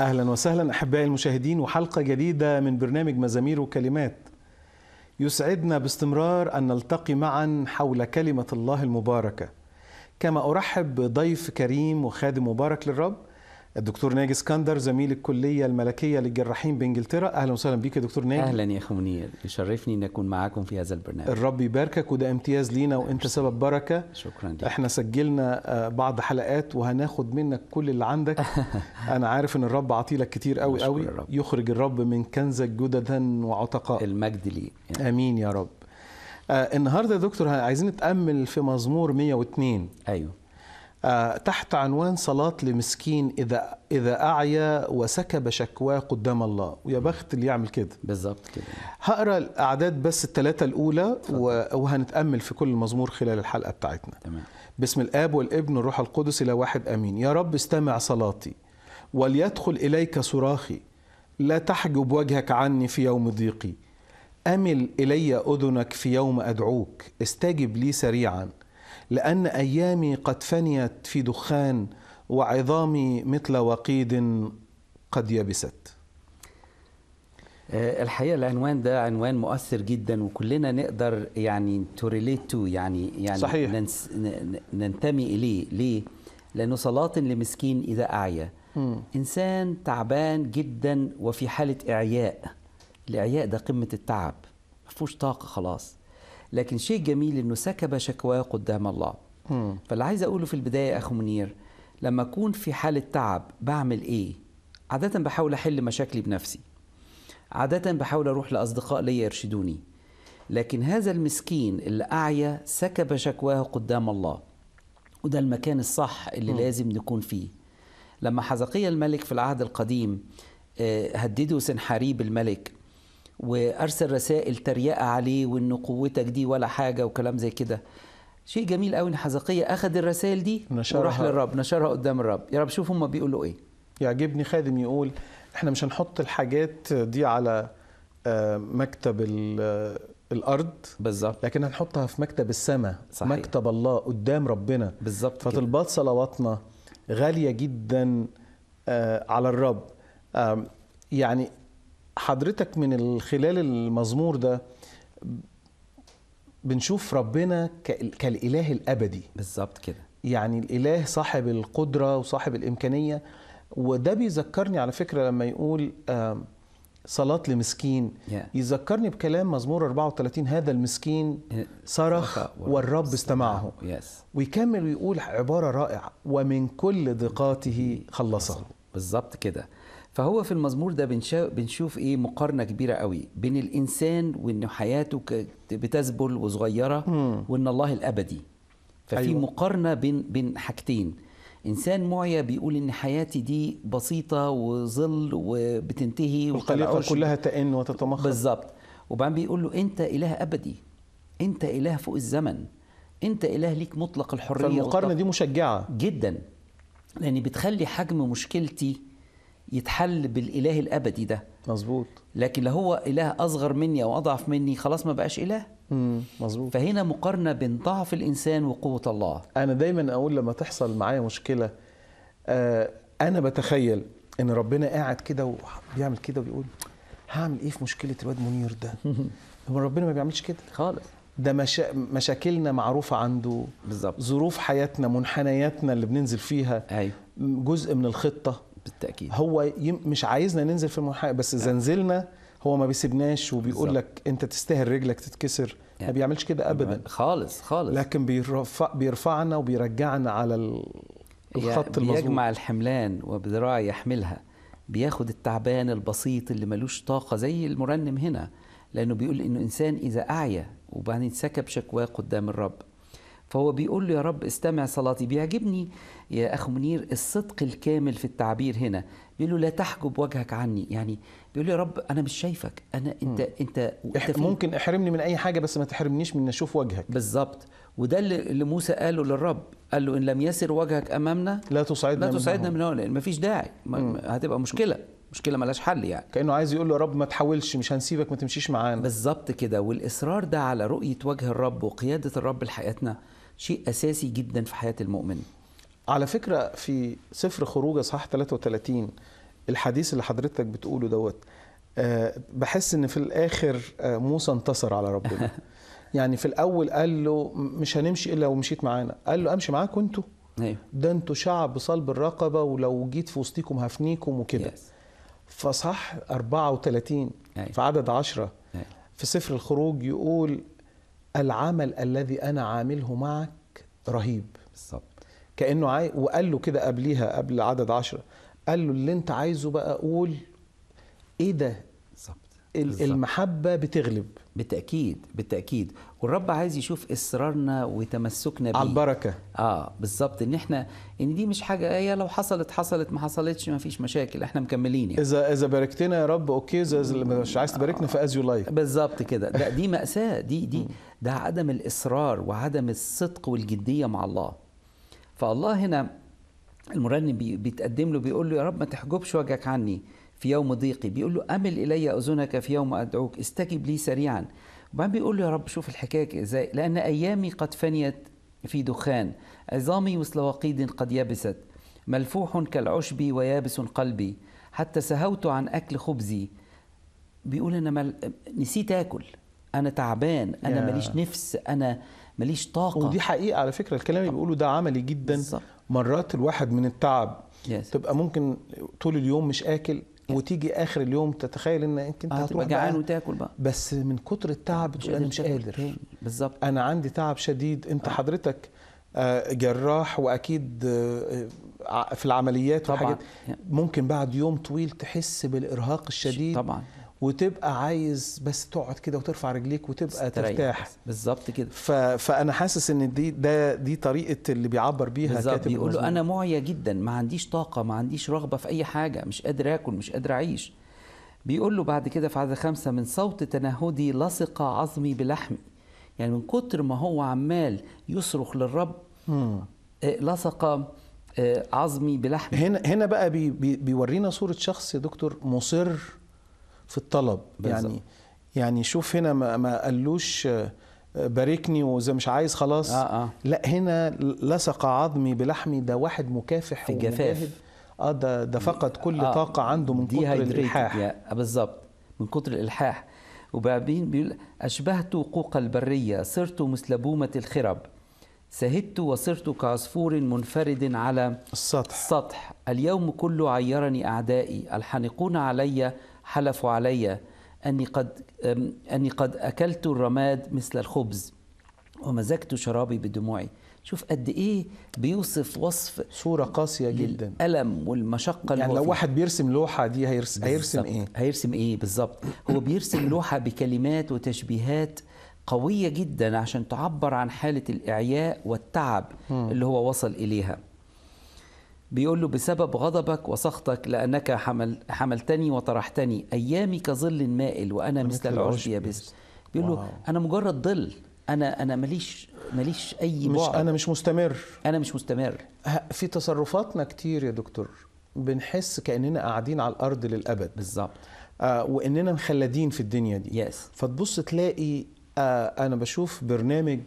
اهلا وسهلا احبائي المشاهدين وحلقه جديده من برنامج مزامير وكلمات. يسعدنا باستمرار ان نلتقي معا حول كلمه الله المباركه. كما ارحب بضيف كريم وخادم مبارك للرب الدكتور ناجي اسكندر زميل الكليه الملكيه للجراحين بانجلترا اهلا وسهلا بيك يا دكتور ناجي اهلا يا اخو منير يشرفني ان اكون معاكم في هذا البرنامج الرب يباركك وده امتياز لينا وانت سبب بركه شكرا لك احنا سجلنا آه، بعض حلقات وهناخد منك كل اللي عندك انا عارف ان الرب لك كتير قوي قوي يخرج الرب من كنزك جددا وعتقاء المجد لي يعني. امين يا رب آه النهارده يا دكتور عايزين نتامل في مزمور 102 ايوه آه، تحت عنوان صلاة لمسكين إذا إذا أعيا وسكب شكواه قدام الله ويا بخت اللي يعمل كده بالظبط كده هقرا الأعداد بس الثلاثة الأولى فضل. وهنتأمل في كل المزمور خلال الحلقة بتاعتنا تمام بسم الآب والابن والروح القدس إلى واحد أمين يا رب استمع صلاتي وليدخل إليك صراخي لا تحجب وجهك عني في يوم ضيقي أمل إلي أذنك في يوم أدعوك استجب لي سريعا لأن أيامي قد فنيت في دخان وعظامي مثل وقيد قد يبست آه، الحقيقه العنوان ده عنوان مؤثر جدا وكلنا نقدر يعني توريليت تو يعني يعني صحيح. ننس ننتمي اليه ليه؟ لانه صلاه لمسكين اذا اعيا انسان تعبان جدا وفي حاله اعياء الاعياء ده قمه التعب ما فيهوش طاقه خلاص لكن شيء جميل انه سكب شكواه قدام الله فاللي عايز اقوله في البدايه اخو منير لما اكون في حاله تعب بعمل ايه عاده بحاول احل مشاكلي بنفسي عاده بحاول اروح لاصدقاء ليا يرشدوني لكن هذا المسكين اللي اعيا سكب شكواه قدام الله وده المكان الصح اللي م. لازم نكون فيه لما حزقيا الملك في العهد القديم آه، هدده سنحاريب الملك وارسل رسائل تريقه عليه وان قوتك دي ولا حاجه وكلام زي كده شيء جميل قوي ان حزقيه اخذ الرسائل دي وراح للرب نشرها قدام الرب يا رب شوف هم بيقولوا ايه يعجبني خادم يقول احنا مش هنحط الحاجات دي على آه، مكتب آه، الارض بالظبط لكن هنحطها في مكتب السماء صحيح. مكتب الله قدام ربنا بالظبط فتلبط صلواتنا غاليه جدا آه، على الرب يعني حضرتك من خلال المزمور ده بنشوف ربنا كالاله الابدي بالظبط كده يعني الاله صاحب القدره وصاحب الامكانيه وده بيذكرني على فكره لما يقول صلاة لمسكين يذكرني بكلام مزمور 34 هذا المسكين صرخ والرب استمعه ويكمل ويقول عبارة رائعة ومن كل ضيقاته خلصه بالظبط كده فهو في المزمور ده بنشوف ايه مقارنه كبيره قوي بين الانسان وان حياته بتذبل وصغيره وان الله الابدي ففي أيوة. مقارنه بين بين حاجتين انسان معيا بيقول ان حياتي دي بسيطه وظل وبتنتهي والخليقه كلها تئن وتتمخض بالظبط وبعدين بيقول له انت اله ابدي انت اله فوق الزمن انت اله ليك مطلق الحريه فالمقارنه دي مشجعه جدا لان بتخلي حجم مشكلتي يتحل بالاله الابدي ده مظبوط لكن لو هو اله اصغر مني او اضعف مني خلاص ما بقاش اله مظبوط فهنا مقارنه بين ضعف الانسان وقوه الله انا دايما اقول لما تحصل معايا مشكله آه انا بتخيل ان ربنا قاعد كده وبيعمل كده وبيقول هعمل ايه في مشكله الواد منير ده هو ربنا ما بيعملش كده خالص ده مشا... مشاكلنا معروفه عنده بالظبط ظروف حياتنا منحنياتنا اللي بننزل فيها أيوه. جزء من الخطه بالتاكيد هو يم مش عايزنا ننزل في المحاكمه بس اذا نعم. نزلنا هو ما بيسيبناش وبيقول لك انت تستاهل رجلك تتكسر يعني ما بيعملش كده ابدا خالص خالص لكن بيرفع بيرفعنا وبيرجعنا على الخط المظبوط بيجمع الحملان وبذراع يحملها بياخد التعبان البسيط اللي ملوش طاقه زي المرنم هنا لانه بيقول انه انسان اذا اعيا وبعدين سكب شكواه قدام الرب فهو بيقول له يا رب استمع صلاتي بيعجبني يا أخ منير الصدق الكامل في التعبير هنا بيقول له لا تحجب وجهك عني يعني بيقول له يا رب انا مش شايفك انا انت م. انت, انت ممكن احرمني من اي حاجه بس ما تحرمنيش من اشوف وجهك بالظبط وده اللي موسى قاله للرب قال له ان لم يسر وجهك امامنا لا تصعدنا لا تصعدنا من هنا لان مفيش داعي هتبقى مشكله مشكله ملهاش حل يعني كانه عايز يقول له يا رب ما تحاولش مش هنسيبك ما تمشيش معانا بالظبط كده والاصرار ده على رؤيه وجه الرب وقياده الرب لحياتنا شيء اساسي جدا في حياه المؤمن على فكره في سفر خروج اصحاح 33 الحديث اللي حضرتك بتقوله دوت آه، بحس ان في الاخر آه، موسى انتصر على ربنا يعني في الاول قال له مش هنمشي الا ومشيت معانا قال له امشي معاكم انتوا أيوه. ده انتوا شعب صلب الرقبه ولو جيت في وسطيكم هفنيكم وكده فصح 34 أيوه. في عدد 10 أيوه. في سفر الخروج يقول العمل الذي انا عامله معك رهيب بالظبط كانه عاي... وقال له كده قبليها قبل عدد عشرة قال له اللي انت عايزه بقى قول ايه ده المحبة بتغلب بالتأكيد بالتأكيد والرب عايز يشوف إصرارنا وتمسكنا بيه على البركة آه بالظبط إن إحنا إن دي مش حاجة هي لو حصلت حصلت ما حصلتش ما فيش مشاكل إحنا مكملين يعني. إذا إذا باركتنا يا رب أوكي إذا مش عايز تباركنا فأز يو لايك بالظبط كده ده دي مأساة دي دي ده عدم الإصرار وعدم الصدق والجدية مع الله فالله هنا المرنم بيتقدم له بيقول له يا رب ما تحجبش وجهك عني في يوم ضيقي بيقول له أمل إلي أذنك في يوم أدعوك استجب لي سريعا وبعدين بيقول له يا رب شوف الحكاية إزاي لأن أيامي قد فنيت في دخان عظامي مثل وقيد قد يبست ملفوح كالعشب ويابس قلبي حتى سهوت عن أكل خبزي بيقول أنا مل... نسيت أكل أنا تعبان أنا ماليش نفس أنا ماليش طاقة ودي حقيقة على فكرة الكلام اللي بيقوله ده عملي جدا بالزبط. مرات الواحد من التعب yes. تبقى ممكن طول اليوم مش اكل وتيجي اخر اليوم تتخيل ان انت آه هتروح جعان وتاكل بقى بس من كتر التعب مش انا مش قادر بالظبط انا عندي تعب شديد انت آه. حضرتك آه، جراح واكيد آه، آه، في العمليات طبعا وحاجات ممكن بعد يوم طويل تحس بالارهاق الشديد طبعا وتبقى عايز بس تقعد كده وترفع رجليك وتبقى ترتاح بالظبط كده ف... فانا حاسس ان دي ده دي طريقه اللي بيعبر بيها بالظبط بيقول له انا معيا جدا ما عنديش طاقه ما عنديش رغبه في اي حاجه مش قادر اكل مش قادر اعيش بيقول له بعد كده في عدد خمسة من صوت تنهدي لصق عظمي بلحمي يعني من كتر ما هو عمال يصرخ للرب آه، لصق آه، عظمي بلحمي هنا هنا بقى بي بيورينا صوره شخص يا دكتور مصر في الطلب بالزبط. يعني يعني شوف هنا ما, ما قالوش آه، باركني واذا مش عايز خلاص آه آه. لا هنا لصق عظمي بلحمي ده واحد مكافح في الجفاف اه ده ده فقد كل آه طاقه عنده من كتر الالحاح آه، بالظبط من كتر الالحاح وبعدين بيقول اشبهت قوق البريه صرت مثل بومه الخرب سهدت وصرت كعصفور منفرد على السطح السطح اليوم كله عيرني أعدائي الحنقون علي حلفوا علي أني قد, أني قد أكلت الرماد مثل الخبز ومزجت شرابي بدموعي شوف قد ايه بيوصف وصف صوره قاسيه جدا الالم والمشقه يعني لو واحد بيرسم لوحه دي هيرسم, هيرسم ايه هيرسم ايه بالظبط هو بيرسم لوحه بكلمات وتشبيهات قويه جدا عشان تعبر عن حاله الاعياء والتعب اللي هو وصل اليها بيقول له بسبب غضبك وسخطك لأنك حمل حملتني وطرحتني أيامي كظل مائل وأنا مثل العشب يابس بيقول له أنا مجرد ظل أنا أنا ماليش ماليش أي مش بعد أنا مش مستمر أنا مش مستمر في تصرفاتنا كتير يا دكتور بنحس كأننا قاعدين على الأرض للأبد بالظبط آه وإننا مخلدين في الدنيا دي يس. فتبص تلاقي آه أنا بشوف برنامج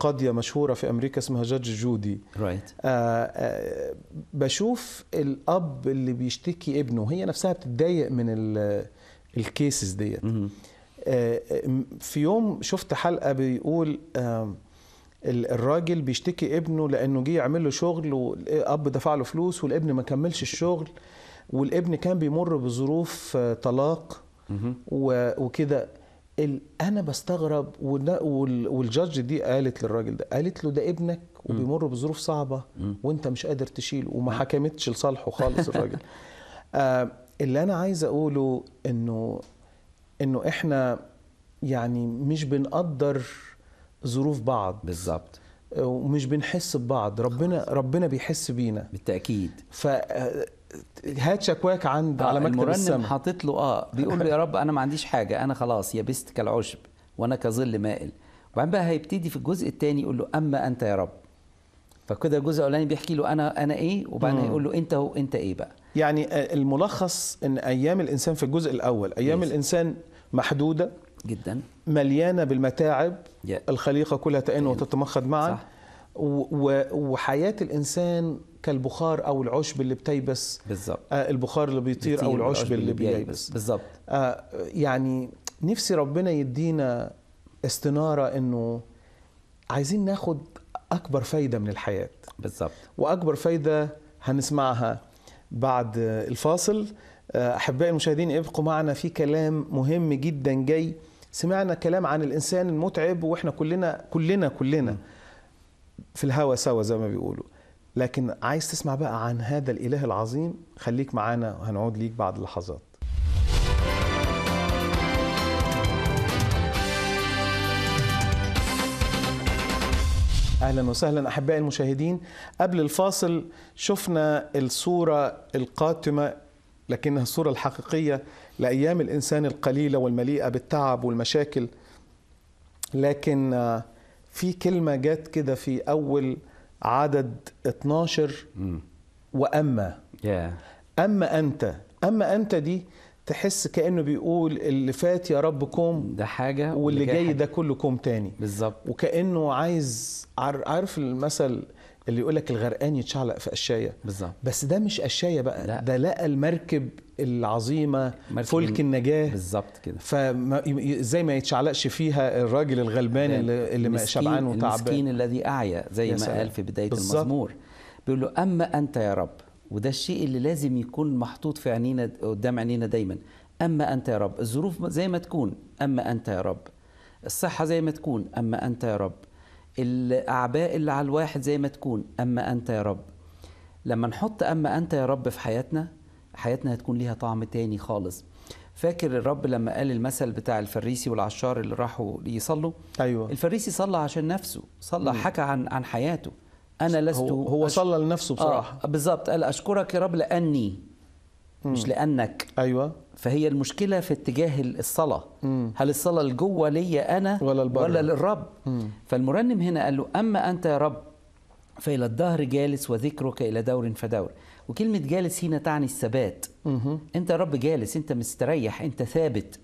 قاضيه مشهوره في امريكا اسمها جادج جودي right. آه،, آه بشوف الاب اللي بيشتكي ابنه هي نفسها بتتضايق من الكيسز ديت mm -hmm. آه في يوم شفت حلقه بيقول آه الراجل بيشتكي ابنه لانه جه يعمل له شغل والاب دفع له فلوس والابن ما كملش الشغل والابن كان بيمر بظروف آه، طلاق وكده انا بستغرب والجدج دي قالت للراجل ده قالت له ده ابنك وبيمر بظروف صعبه وانت مش قادر تشيله وما حكمتش لصالحه خالص الراجل آه، اللي انا عايز اقوله انه انه احنا يعني مش بنقدر ظروف بعض بالظبط آه، ومش بنحس ببعض ربنا ربنا بيحس بينا بالتاكيد ف آه، هات شكواك عند آه، على مكتب المرنم حاطط له اه بيقول له يا رب انا ما عنديش حاجه انا خلاص يبست كالعشب وانا كظل مائل وبعدين بقى هيبتدي في الجزء الثاني يقول له اما انت يا رب فكده الجزء الاولاني بيحكي له انا انا ايه وبعدين هيقول له انت هو انت ايه بقى يعني آه، الملخص ان ايام الانسان في الجزء الاول ايام يس. الانسان محدوده جدا مليانه بالمتاعب يأ. الخليقه كلها تئن وتتمخض معا صح. وحياه الانسان كالبخار او العشب اللي بتيبس بالظبط آه البخار اللي بيطير, بيطير او العشب اللي, اللي بييبس بالظبط آه يعني نفسي ربنا يدينا استناره انه عايزين ناخد اكبر فايده من الحياه بالظبط واكبر فايده هنسمعها بعد الفاصل آه، احبائي المشاهدين ابقوا معنا في كلام مهم جدا جاي سمعنا كلام عن الانسان المتعب واحنا كلنا كلنا كلنا في الهوا سوا زي ما بيقولوا لكن عايز تسمع بقى عن هذا الإله العظيم خليك معانا وهنعود ليك بعد لحظات اهلا وسهلا احبائي المشاهدين قبل الفاصل شفنا الصوره القاتمه لكنها الصوره الحقيقيه لايام الانسان القليله والمليئه بالتعب والمشاكل لكن آه، في كلمه جت كده في اول عدد 12 م. واما yeah. اما انت اما انت دي تحس كانه بيقول اللي فات يا رب كوم ده حاجه واللي جاي ده كله كوم تاني بالظبط وكانه عايز عارف المثل اللي يقول لك الغرقان يتشعلق في قشايه بالظبط بس ده مش قشايه بقى لا. ده لقى المركب العظيمه مركب فلك النجاه بالظبط كده فازاي ما يتشعلقش فيها الراجل الغلبان اللي, اللي شبعان وتعبان المسكين الذي اعيا زي ما قال في بدايه بالزبط. المزمور بيقول له اما انت يا رب وده الشيء اللي لازم يكون محطوط في عينينا قدام عينينا دايما اما انت يا رب الظروف زي ما تكون اما انت يا رب الصحه زي ما تكون اما انت يا رب الأعباء اللي على الواحد زي ما تكون أما أنت يا رب لما نحط أما أنت يا رب في حياتنا حياتنا هتكون ليها طعم تاني خالص فاكر الرب لما قال المثل بتاع الفريسي والعشار اللي راحوا يصلوا أيوة. الفريسي صلى عشان نفسه صلى مم. حكى عن عن حياته انا لست هو, هو أش... صلى لنفسه آه، بصراحه آه بالظبط قال اشكرك يا رب لاني مش لانك ايوه فهي المشكله في اتجاه الصلاه مم. هل الصلاه الجوه ليا انا ولا, ولا للرب مم. فالمرنم هنا قال له اما انت يا رب فإلى الدهر جالس وذكرك إلى دور فدور وكلمة جالس هنا تعني الثبات أنت يا رب جالس أنت مستريح أنت ثابت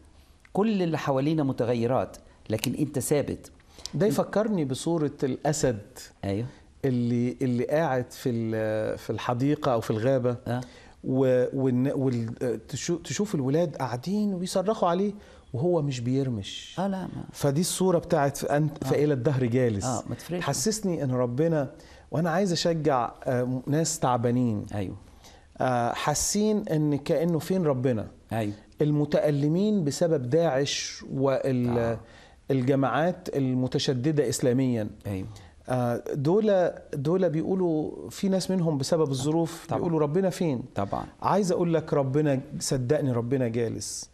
كل اللي حوالينا متغيرات لكن أنت ثابت ده يفكرني بصورة الأسد أيوه اللي اللي قاعد في في الحديقة أو في الغابة أه؟ وتشوف الولاد قاعدين ويصرخوا عليه وهو مش بيرمش اه لا ما. فدي الصوره بتاعت انت فالى آه. الدهر جالس اه ما تفرقش حسسني ان ربنا وانا عايز اشجع آه، ناس تعبانين ايوه آه، حاسين ان كانه فين ربنا ايوه المتألمين بسبب داعش والجماعات المتشدده اسلاميا ايوه دول آه، دول بيقولوا في ناس منهم بسبب الظروف طبعًا. بيقولوا ربنا فين طبعا عايز اقول لك ربنا صدقني ربنا جالس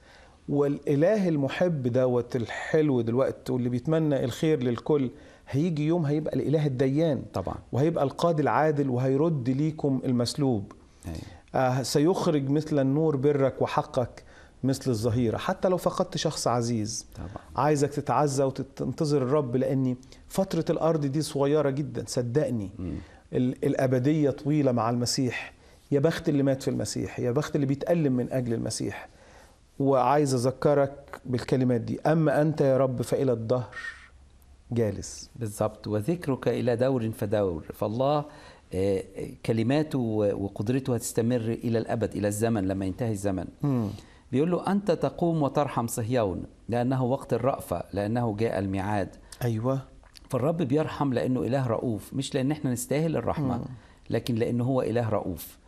والاله المحب دوت الحلو دلوقتي واللي بيتمنى الخير للكل هيجي يوم هيبقى الاله الديان طبعا وهيبقى القاضي العادل وهيرد ليكم المسلوب هي. أيوة. آه سيخرج مثل النور برك وحقك مثل الظهيرة حتى لو فقدت شخص عزيز طبعا. عايزك تتعزى وتنتظر الرب لأني فترة الأرض دي صغيرة جدا صدقني ال- الأبدية طويلة مع المسيح يا بخت اللي مات في المسيح يا بخت اللي بيتألم من أجل المسيح وعايز أذكرك بالكلمات دي أما أنت يا رب فإلى الدهر جالس بالضبط وذكرك إلى دور فدور فالله آه، آه، كلماته وقدرته هتستمر إلى الأبد إلى الزمن لما ينتهي الزمن م. بيقول له أنت تقوم وترحم صهيون لأنه وقت الرأفة لأنه جاء الميعاد أيوة فالرب بيرحم لأنه إله رؤوف مش لأن احنا نستاهل الرحمة لكن لأنه هو إله رؤوف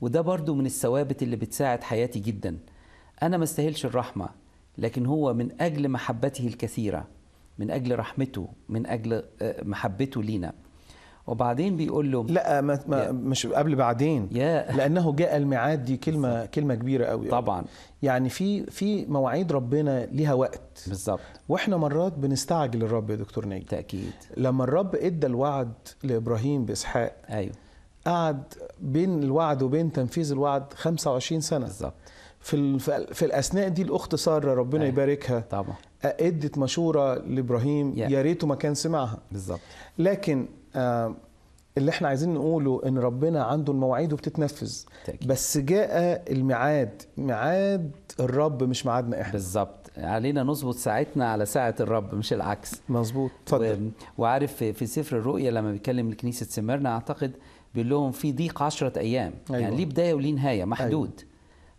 وده برضو من الثوابت اللي بتساعد حياتي جدا أنا ما استاهلش الرحمة لكن هو من أجل محبته الكثيرة من أجل رحمته من أجل آه، محبته لينا وبعدين بيقول له لا ما ما مش قبل بعدين يا لانه جاء الميعاد دي كلمه بالزبط. كلمه كبيره قوي يعني. طبعا يعني في في مواعيد ربنا ليها وقت بالظبط واحنا مرات بنستعجل الرب يا دكتور ناجي تاكيد لما الرب ادى الوعد لابراهيم باسحاق ايوه قعد بين الوعد وبين تنفيذ الوعد 25 سنه بالظبط في في الاثناء دي الاخت ساره ربنا أيوة. يباركها طبعا ادت مشوره لابراهيم يا ريته ما كان سمعها بالظبط لكن آه، اللي احنا عايزين نقوله ان ربنا عنده المواعيد وبتتنفذ تأكيد. بس جاء الميعاد ميعاد الرب مش ميعادنا احنا بالظبط علينا نظبط ساعتنا على ساعة الرب مش العكس مظبوط اتفضل و... وعارف في سفر الرؤيا لما بيتكلم لكنيسة سمرنا اعتقد بيقول لهم في ضيق 10 ايام أيوة. يعني ليه بداية وليه نهاية محدود أيوة.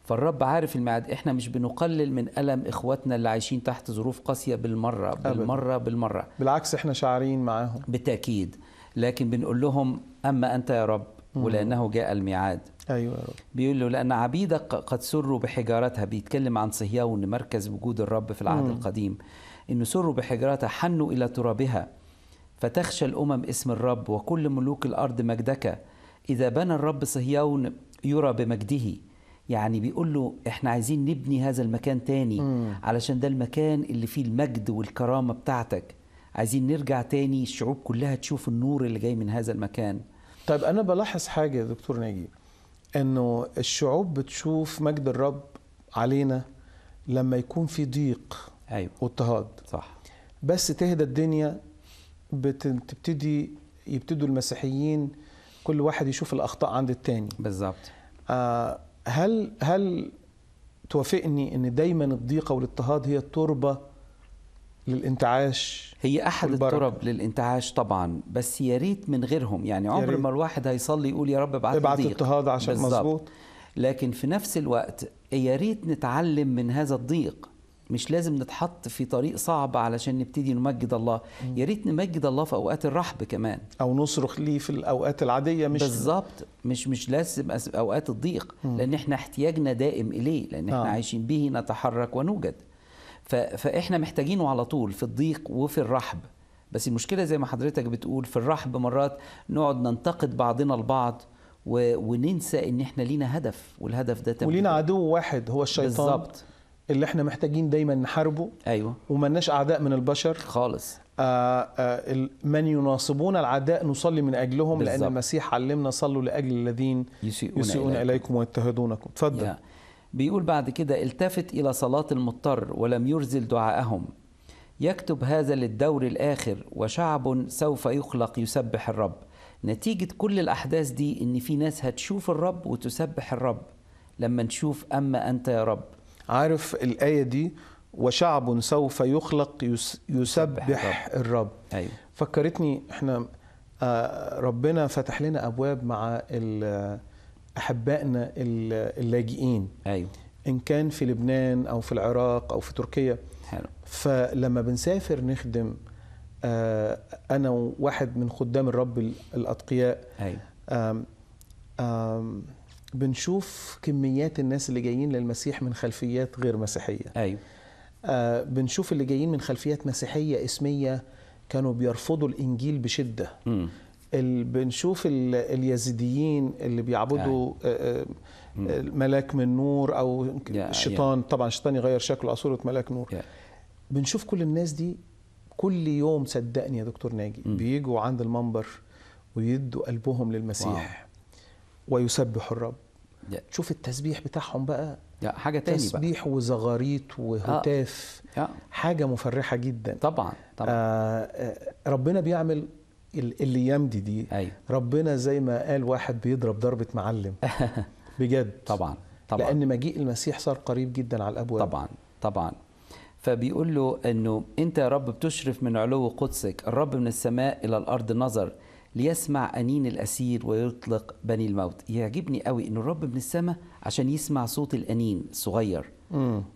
فالرب عارف الميعاد احنا مش بنقلل من الم اخواتنا اللي عايشين تحت ظروف قاسيه بالمره بالمره بالمره بالعكس احنا شاعرين معاهم بالتاكيد لكن بنقول لهم أما أنت يا رب ولأنه جاء الميعاد أيوة يا رب بيقول له لأن عبيدك قد سروا بحجارتها بيتكلم عن صهيون مركز وجود الرب في العهد القديم إنه سروا بحجارتها حنوا إلى ترابها فتخشى الأمم اسم الرب وكل ملوك الأرض مجدك إذا بنى الرب صهيون يرى بمجده يعني بيقول له احنا عايزين نبني هذا المكان تاني علشان ده المكان اللي فيه المجد والكرامة بتاعتك عايزين نرجع تاني الشعوب كلها تشوف النور اللي جاي من هذا المكان طيب انا بلاحظ حاجه يا دكتور ناجي انه الشعوب بتشوف مجد الرب علينا لما يكون في ضيق ايوه واضطهاد صح بس تهدى الدنيا بتبتدي يبتدوا المسيحيين كل واحد يشوف الاخطاء عند التاني بالظبط آه، هل هل توافقني ان دايما الضيقه والاضطهاد هي التربه للانتعاش هي احد والبركة. الطرق للانتعاش طبعا بس يا ريت من غيرهم يعني عمر ما الواحد هيصلي يقول يا رب ابعت ابعت اضطهاد عشان مظبوط لكن في نفس الوقت يا ريت نتعلم من هذا الضيق مش لازم نتحط في طريق صعب علشان نبتدي نمجد الله يا ريت نمجد الله في اوقات الرحب كمان او نصرخ ليه في الاوقات العاديه مش بالظبط مش مش لازم اوقات الضيق لان احنا احتياجنا دائم اليه لان احنا آه. عايشين به نتحرك ونوجد فاحنا محتاجينه على طول في الضيق وفي الرحب بس المشكله زي ما حضرتك بتقول في الرحب مرات نقعد ننتقد بعضنا البعض و... وننسى ان احنا لينا هدف والهدف ده ولينا عدو واحد هو الشيطان بالظبط اللي احنا محتاجين دايما نحاربه ايوه ومالناش اعداء من البشر خالص آه، آه، من يناصبون العداء نصلي من اجلهم بالزبط. لان المسيح علمنا صلوا لاجل الذين يسيئون, يسيئون اليكم ويضطهدونكم اتفضل بيقول بعد كده التفت إلى صلاة المضطر ولم يرزل دعاءهم يكتب هذا للدور الآخر وشعب سوف يخلق يسبح الرب نتيجة كل الأحداث دي إن في ناس هتشوف الرب وتسبح الرب لما نشوف أما أنت يا رب عارف الآية دي وشعب سوف يخلق يسبح, يسبح الرب, الرب. أيوة. فكرتني احنا آه، ربنا فتح لنا أبواب مع ال احبائنا اللاجئين ايوه ان كان في لبنان او في العراق او في تركيا حلو فلما بنسافر نخدم آه، انا وواحد من خدام الرب الاتقياء ايوه آم آم بنشوف كميات الناس اللي جايين للمسيح من خلفيات غير مسيحيه ايوه آه بنشوف اللي جايين من خلفيات مسيحيه اسميه كانوا بيرفضوا الانجيل بشده م. بنشوف اليزيديين اللي بيعبدوا آه. آه، آه، ملاك من نور او الشيطان طبعا الشيطان يغير شكله صوره ملاك نور بنشوف كل الناس دي كل يوم صدقني يا دكتور ناجي بيجوا عند المنبر ويدوا قلبهم للمسيح ويسبح ويسبحوا الرب شوف التسبيح بتاعهم بقى yeah, حاجه تاني تسبيح بقى. وزغاريت وهتاف آه. حاجه مفرحه جدا طبعا طبعا آه ربنا بيعمل الايام دي دي أيوة. ربنا زي ما قال واحد بيضرب ضربة معلم بجد طبعا طبعا لأن مجيء المسيح صار قريب جدا على الأبواب طبعا طبعا فبيقول له أنه أنت يا رب بتشرف من علو قدسك الرب من السماء إلى الأرض نظر ليسمع أنين الأسير ويطلق بني الموت يعجبني قوي أن الرب من السماء عشان يسمع صوت الأنين الصغير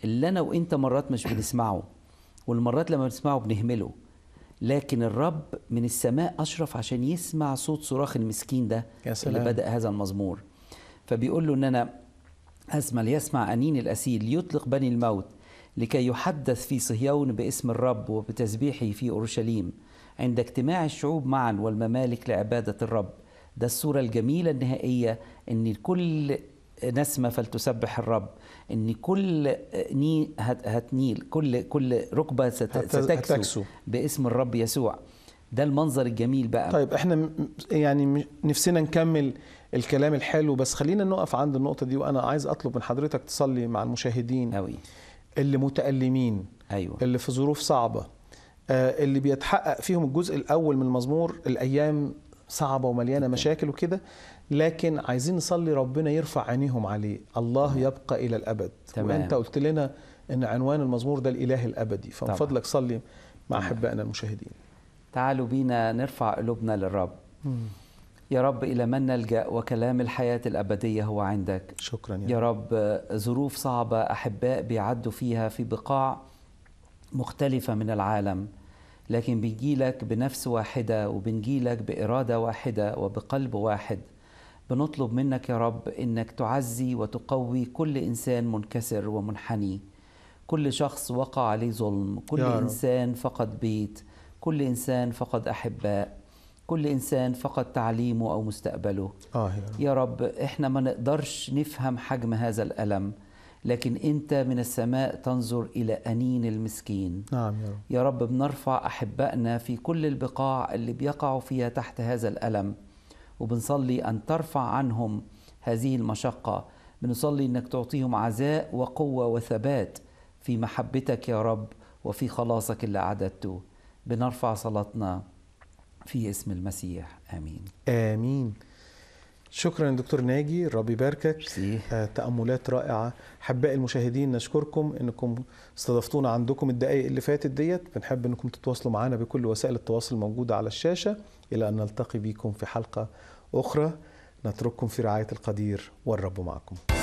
اللي أنا وإنت مرات مش بنسمعه والمرات لما بنسمعه بنهمله لكن الرب من السماء أشرف عشان يسمع صوت صراخ المسكين ده يا سلام. اللي بدأ هذا المزمور فبيقول له أن أنا أسمع ليسمع أنين الاسير ليطلق بني الموت لكي يحدث في صهيون باسم الرب وبتسبيحه في أورشليم عند اجتماع الشعوب معا والممالك لعبادة الرب ده الصورة الجميلة النهائية أن كل نسمة فلتسبح الرب ان كل ني هتنيل كل كل ركبه ستكسو باسم الرب يسوع ده المنظر الجميل بقى طيب احنا يعني نفسنا نكمل الكلام الحلو بس خلينا نقف عند النقطه دي وانا عايز اطلب من حضرتك تصلي مع المشاهدين أوي. اللي متالمين ايوه اللي في ظروف صعبه آه، اللي بيتحقق فيهم الجزء الاول من المزمور الايام صعبه ومليانه مشاكل وكده لكن عايزين نصلي ربنا يرفع عينيهم عليه الله يبقى الى الابد تمام. وانت قلت لنا ان عنوان المزمور ده الاله الابدي فمن فضلك صلي مع احبائنا المشاهدين تعالوا بينا نرفع قلوبنا للرب مم. يا رب إلى من نلجأ وكلام الحياة الأبدية هو عندك شكرا يا, يا رب ظروف صعبة أحباء بيعدوا فيها في بقاع مختلفة من العالم لكن بيجي لك بنفس واحدة وبنجي لك بإرادة واحدة وبقلب واحد بنطلب منك يا رب إنك تعزي وتقوي كل إنسان منكسر ومنحني كل شخص وقع عليه ظلم كل إنسان فقد بيت كل إنسان فقد أحباء كل إنسان فقد تعليمه أو مستقبله آه يا, رب. يا رب إحنا ما نقدرش نفهم حجم هذا الألم لكن أنت من السماء تنظر إلى أنين المسكين نعم يا رب, يا رب بنرفع أحبائنا في كل البقاع اللي بيقعوا فيها تحت هذا الألم وبنصلي أن ترفع عنهم هذه المشقة بنصلي أنك تعطيهم عزاء وقوة وثبات في محبتك يا رب وفي خلاصك اللي عددته بنرفع صلاتنا في اسم المسيح آمين آمين شكرا دكتور ناجي ربي يباركك آه، تأملات رائعة حباء المشاهدين نشكركم انكم استضفتونا عندكم الدقائق اللي فاتت ديت بنحب انكم تتواصلوا معنا بكل وسائل التواصل الموجودة على الشاشة إلى أن نلتقي بكم في حلقة أخرى نترككم في رعاية القدير والرب معكم